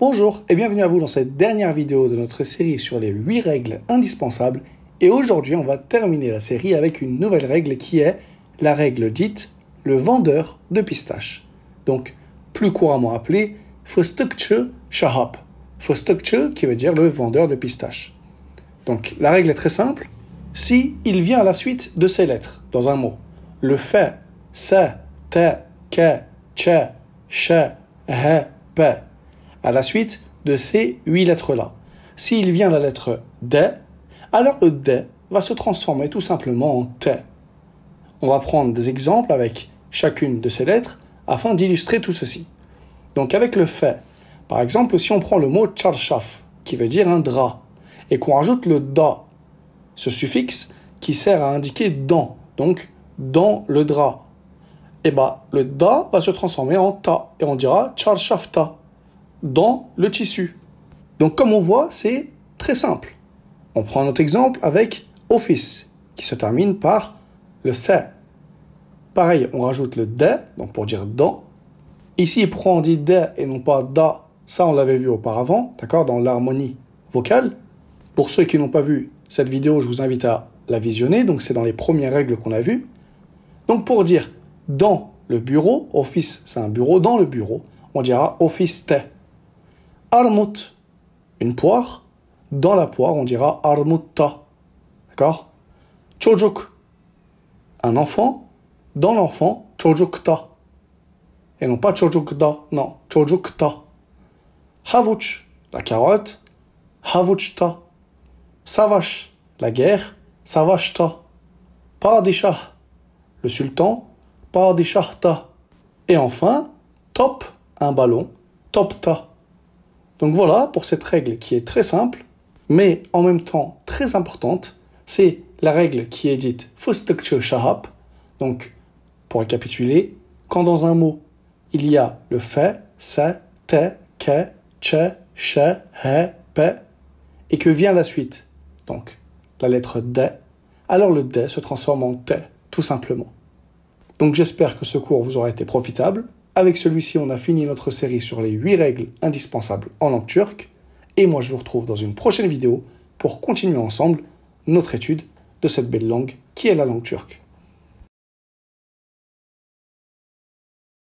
bonjour et bienvenue à vous dans cette dernière vidéo de notre série sur les 8 règles indispensables. Et aujourd'hui, on va terminer la série avec une nouvelle règle qui est la règle dite le vendeur de pistaches. Donc, plus couramment appelée Fostukche Shahap. Fostukche qui veut dire le vendeur de pistaches. Donc, la règle est très simple. Si il vient à la suite de ces lettres, dans un mot, le fait, c'est, te, ke, che, che, he, pe, à la suite de ces huit lettres-là. S'il vient la lettre D, alors le D va se transformer tout simplement en T. On va prendre des exemples avec chacune de ces lettres afin d'illustrer tout ceci. Donc avec le fait, par exemple, si on prend le mot charchaf, qui veut dire un drap, et qu'on rajoute le da, ce suffixe qui sert à indiquer dans, donc dans le drap, et eh ben, le da va se transformer en ta, et on dira charchafta dans le tissu. Donc comme on voit, c'est très simple. On prend un autre exemple avec office, qui se termine par le c. Pareil, on rajoute le d. donc pour dire dans. Ici, pourquoi on dit d et non pas da Ça, on l'avait vu auparavant, d'accord, dans l'harmonie vocale. Pour ceux qui n'ont pas vu cette vidéo, je vous invite à la visionner. Donc, c'est dans les premières règles qu'on a vues. Donc, pour dire dans le bureau, office, c'est un bureau, dans le bureau, on dira office t armut, une poire. Dans la poire, on dira armutta. D'accord Chojuk, un enfant. Dans l'enfant, chojukta. Et non pas chojukda, non, chojukta. Havuch, la carotte. Havuchta. Savash, la guerre. Savashta. Pardishah, le sultan. Paradishahta. Et enfin, top, un ballon. Topta. Donc voilà pour cette règle qui est très simple, mais en même temps très importante. C'est la règle qui est dite Fostekche shahap ». Donc, pour récapituler, quand dans un mot il y a le fait, se »,« te, ke, che, che, he, pe, et que vient la suite, donc la lettre D, alors le D se transforme en te », tout simplement. Donc j'espère que ce cours vous aura été profitable. Avec celui-ci, on a fini notre série sur les 8 règles indispensables en langue turque. Et moi, je vous retrouve dans une prochaine vidéo pour continuer ensemble notre étude de cette belle langue qui est la langue turque.